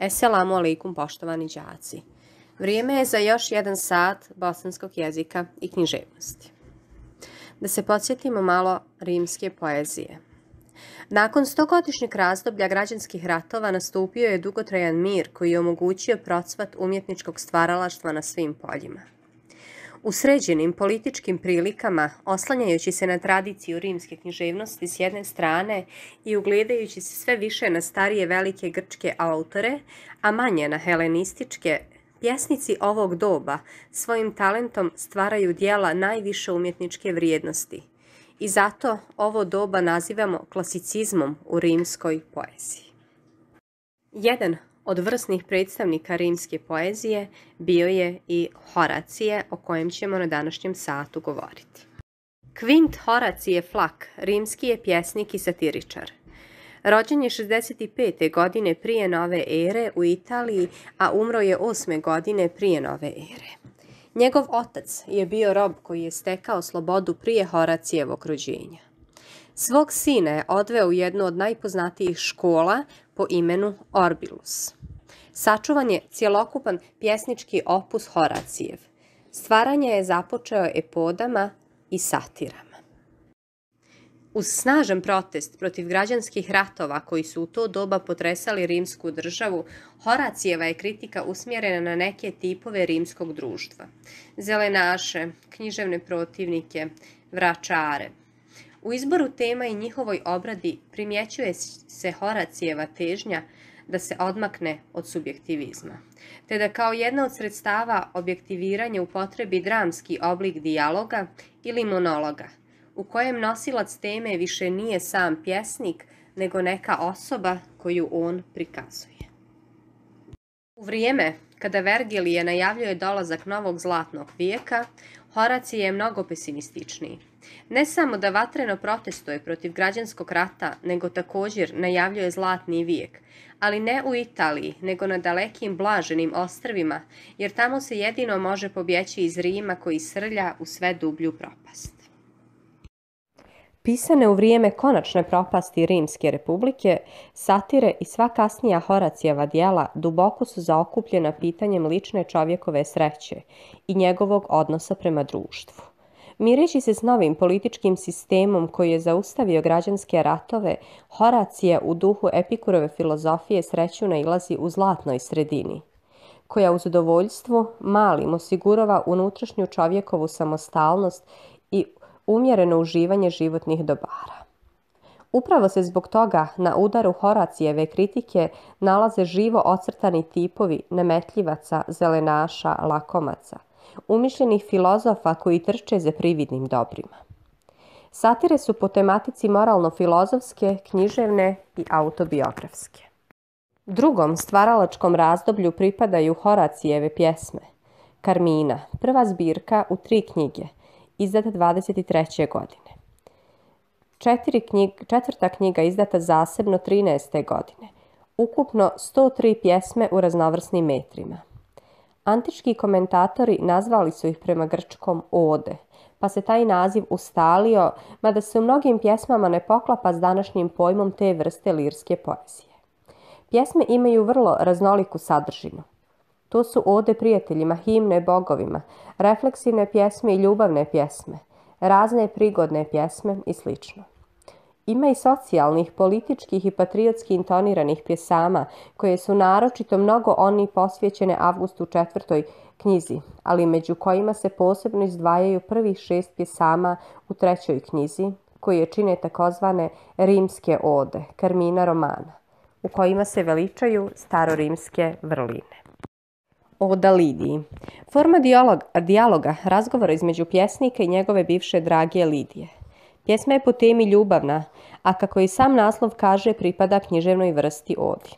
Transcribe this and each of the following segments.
Esselamu alaikum poštovani đaci. Vrijeme je za još jedan sat bosanskog jezika i književnosti. Da se podsjetimo malo rimske poezije. Nakon stogodišnjeg razdoblja građanskih ratova nastupio je dugotrajan mir koji je omogućio procvat umjetničkog stvaralaštva na svim poljima. U sređenim političkim prilikama, oslanjajući se na tradiciju rimske književnosti s jedne strane i ugledajući se sve više na starije velike grčke autore, a manje na helenističke, pjesnici ovog doba svojim talentom stvaraju dijela najviše umjetničke vrijednosti. I zato ovo doba nazivamo klasicizmom u rimskoj poeziji. Jedan od vrsnih predstavnika rimske poezije bio je i Horacije, o kojem ćemo na današnjem satu govoriti. Kvint Horacije Flak, rimski je pjesnik i satiričar. Rođen je 65. godine prije nove ere u Italiji, a umro je 8. godine prije nove ere. Njegov otac je bio rob koji je stekao slobodu prije Horacijevog rođenja. Svog sina je odveo u jednu od najpoznatijih škola po imenu Orbilus. Sačuvan je cjelokupan pjesnički opus Horacijev. Stvaranje je započeo epodama i satirama. Uz snažan protest protiv građanskih ratova koji su u to doba potresali rimsku državu, Horacijeva je kritika usmjerena na neke tipove rimskog društva. Zelenaše, književne protivnike, vračare. U izboru tema i njihovoj obradi primjećuje se Horacijeva težnja da se odmakne od subjektivizma, te da kao jedna od sredstava objektiviranja upotrebi dramski oblik dijaloga ili monologa, u kojem nosilac teme više nije sam pjesnik, nego neka osoba koju on prikazuje. U vrijeme kada Vergilije najavljuje dolazak novog zlatnog vijeka, Horaci je mnogo pesimističniji. Ne samo da vatreno protestuje protiv građanskog rata, nego također najavljuje zlatni vijek, ali ne u Italiji, nego na dalekim blaženim ostrvima, jer tamo se jedino može pobjeći iz Rima koji srlja u sve dublju propast pisane u vrijeme konačne propasti Rimske republike, satire i sva kasnija Horacijeva dijela duboko su zaokupljena pitanjem lične čovjekove sreće i njegovog odnosa prema društvu. Mireći se s novim političkim sistemom koji je zaustavio građanske ratove, horacije u duhu epikurove filozofije sreću nailazi u zlatnoj sredini, koja u zadovoljstvu malim osigurava unutrašnju čovjekovu samostalnost i umjereno uživanje životnih dobara. Upravo se zbog toga na udaru Horacijeve kritike nalaze živo ocrtani tipovi nemetljivaca, zelenaša, lakomaca, umišljenih filozofa koji trče za prividnim dobrima. Satire su po tematici moralno-filozofske, književne i autobiografske. Drugom stvaralačkom razdoblju pripadaju Horacijeve pjesme. Karmina, prva zbirka u tri knjige – izdata 23. godine. četvrta knjiga izdata zasebno 13. godine. Ukupno 103 pjesme u raznovrsnim metrima. Antički komentatori nazvali su ih prema grčkom ode, pa se taj naziv ustalio, mada se u mnogim pjesmama ne poklapa s današnjim pojmom te vrste lirske poezije. Pjesme imaju vrlo raznoliku sadržinu – to su ode prijateljima, himne bogovima, refleksivne pjesme i ljubavne pjesme, razne prigodne pjesme i sl. Ima i socijalnih, političkih i patriotski intoniranih pjesama, koje su naročito mnogo oni posvjećene Avgustu četvrtoj knjizi, ali među kojima se posebno izdvajaju prvih šest pjesama u trećoj knjizi, koje čine takozvane rimske ode, Karmina Romana, u kojima se veličaju starorimske vrline o Dalidiji. Forma dijaloga, razgovora između pjesnika i njegove bivše dragije Lidije. Pjesma je po temi ljubavna, a kako i sam naslov kaže pripada književnoj vrsti odi.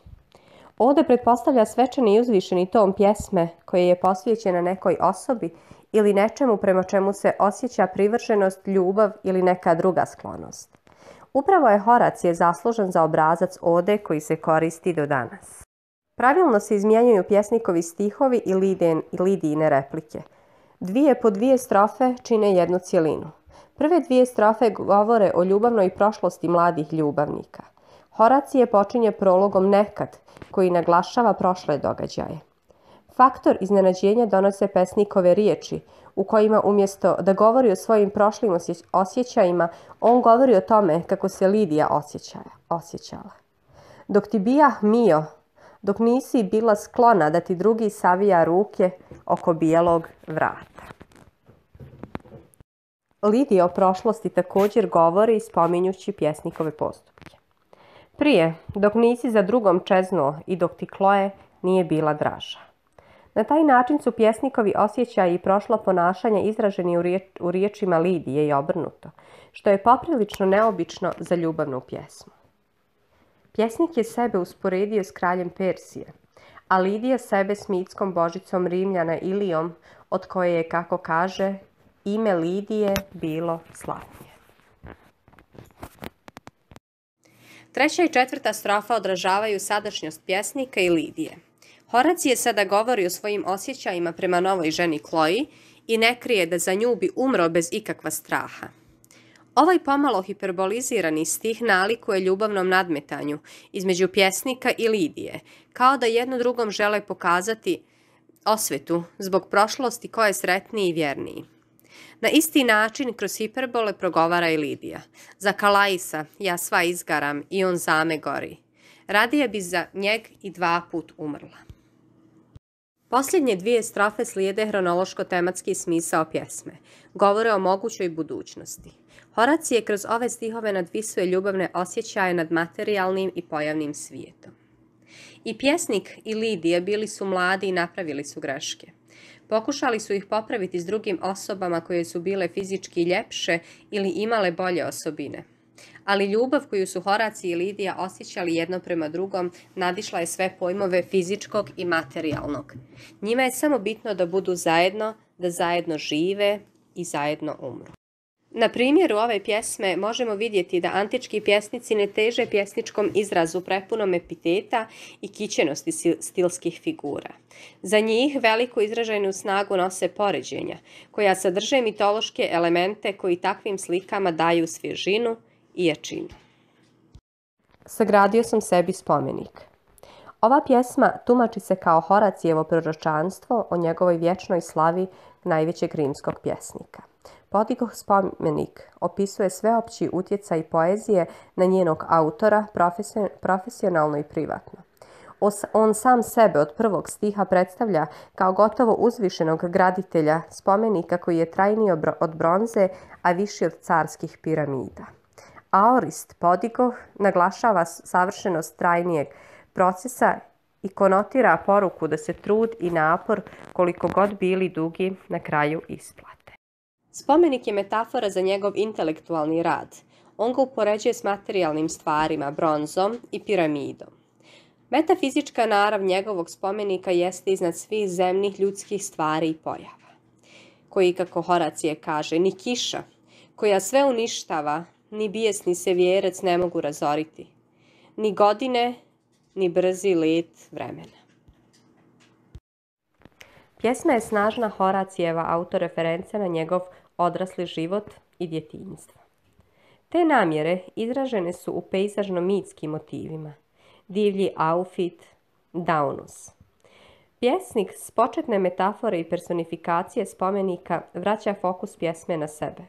Oda pretpostavlja svečani i uzvišeni tom pjesme koje je posvjećena nekoj osobi ili nečemu prema čemu se osjeća privrženost, ljubav ili neka druga sklonost. Upravo je Horac je zaslužen za obrazac ode koji se koristi do danas. Pravilno se izmjenjuju pjesnikovi stihovi i, lidijine replike. Dvije po dvije strofe čine jednu cjelinu. Prve dvije strofe govore o ljubavnoj prošlosti mladih ljubavnika. Horacije počinje prologom nekad, koji naglašava prošle događaje. Faktor iznenađenja donose pesnikove riječi, u kojima umjesto da govori o svojim prošlim osjećajima, on govori o tome kako se Lidija osjećala. Dok ti bija mio, dok nisi bila sklona da ti drugi savija ruke oko bijelog vrata. Lidija o prošlosti također govori spominjući pjesnikove postupke. Prije, dok nisi za drugom čeznuo i dok ti kloje nije bila draža. Na taj način su pjesnikovi osjećaj i prošlo ponašanje izraženi u, u riječima Lidije i obrnuto, što je poprilično neobično za ljubavnu pjesmu. Pjesnik je sebe usporedio s kraljem Persije, a Lidija sebe s mitskom božicom Rimljana Ilijom, od koje je, kako kaže, ime Lidije bilo slatnije. Treća i četvrta strofa odražavaju sadašnjost pjesnika i Lidije. Horacije sada govori o svojim osjećajima prema novoj ženi Kloji i ne krije da za nju bi umro bez ikakva straha. Ovaj pomalo hiperbolizirani stih nalikuje ljubavnom nadmetanju između pjesnika i Lidije, kao da jedno drugom žele pokazati osvetu zbog prošlosti koje je sretniji i vjerniji. Na isti način kroz hiperbole progovara i Lidija. Za Kalaisa ja sva izgaram i on zame gori. Radije bi za njeg i dva put umrla. Posljednje dvije strofe slijede hronološko-tematski smisao pjesme. Govore o mogućoj budućnosti. Horacije kroz ove stihove nadvisuje ljubavne osjećaje nad materijalnim i pojavnim svijetom. I pjesnik i Lidije bili su mladi i napravili su greške. Pokušali su ih popraviti s drugim osobama koje su bile fizički ljepše ili imale bolje osobine. Ali ljubav koju su Horaci i Lidija osjećali jedno prema drugom nadišla je sve pojmove fizičkog i materijalnog. Njima je samo bitno da budu zajedno, da zajedno žive i zajedno umru. Na primjeru ove pjesme možemo vidjeti da antički pjesnici ne teže pjesničkom izrazu prepunom epiteta i kićenosti stilskih figura. Za njih veliku izražajnu snagu nose poređenja, koja sadrže mitološke elemente koji takvim slikama daju svježinu i jačinu. Sagradio sam sebi spomenik. Ova pjesma tumači se kao Horacijevo proročanstvo o njegovoj vječnoj slavi najvećeg rimskog pjesnika. Podigov spomenik opisuje sveopći utjecaj poezije na njenog autora profesionalno i privatno. On sam sebe od prvog stiha predstavlja kao gotovo uzvišenog graditelja spomenika koji je trajniji od bronze, a viši od carskih piramida. Aorist Podigov naglašava savršenost trajnijeg procesa i konotira poruku da se trud i napor koliko god bili dugi na kraju isplati. Spomenik je metafora za njegov intelektualni rad. On ga upoređuje s materijalnim stvarima, bronzom i piramidom. Metafizička narav njegovog spomenika jeste iznad svih zemnih ljudskih stvari i pojava, koji, kako Horacije kaže, ni kiša, koja sve uništava, ni bijes ni ne mogu razoriti, ni godine, ni brzi let vremena. Pjesma je snažna Horacijeva autoreferenca na njegov odrasli život i djetinjstvo. Te namjere izražene su u pejzažno-mitskim motivima. Divlji outfit, Daunus. Pjesnik s početne metafore i personifikacije spomenika vraća fokus pjesme na sebe.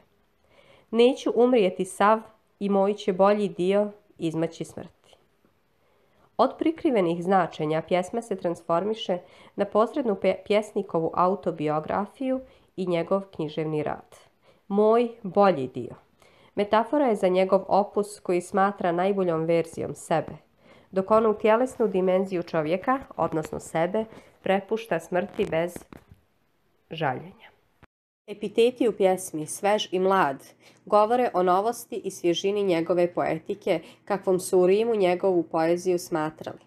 Neću umrijeti sav i moj će bolji dio izmaći smrt. Od prikrivenih značenja pjesma se transformiše na posrednu pjesnikovu autobiografiju i njegov književni rad. Moj bolji dio. Metafora je za njegov opus koji smatra najboljom verzijom sebe, dok onu tjelesnu dimenziju čovjeka, odnosno sebe, prepušta smrti bez žaljenja. Epiteti u pjesmi Svež i mlad govore o novosti i svježini njegove poetike kakvom su u Rimu njegovu poeziju smatrali.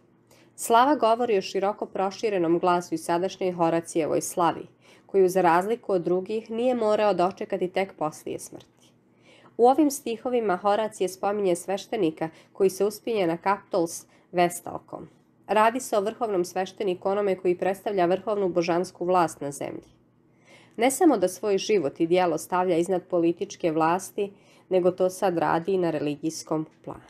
Slava govori o široko proširenom glasu i sadašnjoj Horacijevoj slavi, koju za razliku od drugih nije morao dočekati tek poslije smrti. U ovim stihovima Horacije spominje sveštenika koji se uspinje na Kaptols vestalkom. Radi se o vrhovnom svešteniku onome koji predstavlja vrhovnu božansku vlast na zemlji. Ne samo da svoj život i dijelo stavlja iznad političke vlasti, nego to sad radi i na religijskom planu.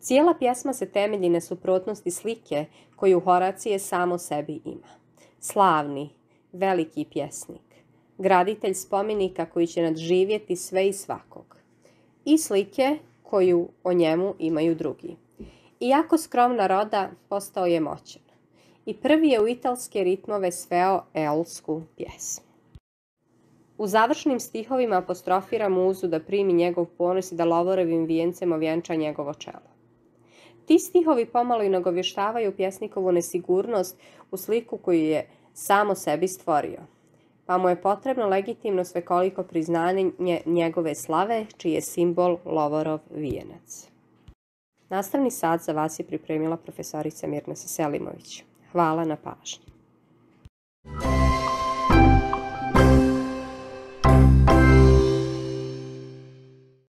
Cijela pjesma se temelji na suprotnosti slike koju Horacije samo sebi ima. Slavni, veliki pjesnik, graditelj spomenika koji će nadživjeti sve i svakog. I slike koju o njemu imaju drugi. Iako skromna roda, postao je moćan. I prvi je u italske ritmove sveo eolsku pjesmu. U završnim stihovima apostrofira muzu da primi njegov ponos i da lovorovim vijencem ovjenča njegovo čelo. Ti stihovi pomalo i nagovještavaju pjesnikovu nesigurnost u sliku koju je samo sebi stvorio, pa mu je potrebno legitimno svekoliko priznanje njegove slave, čiji je simbol lovorov vijenac. Nastavni sad za vas je pripremila profesorica Mirna Seselimović. Hvala na pažnju.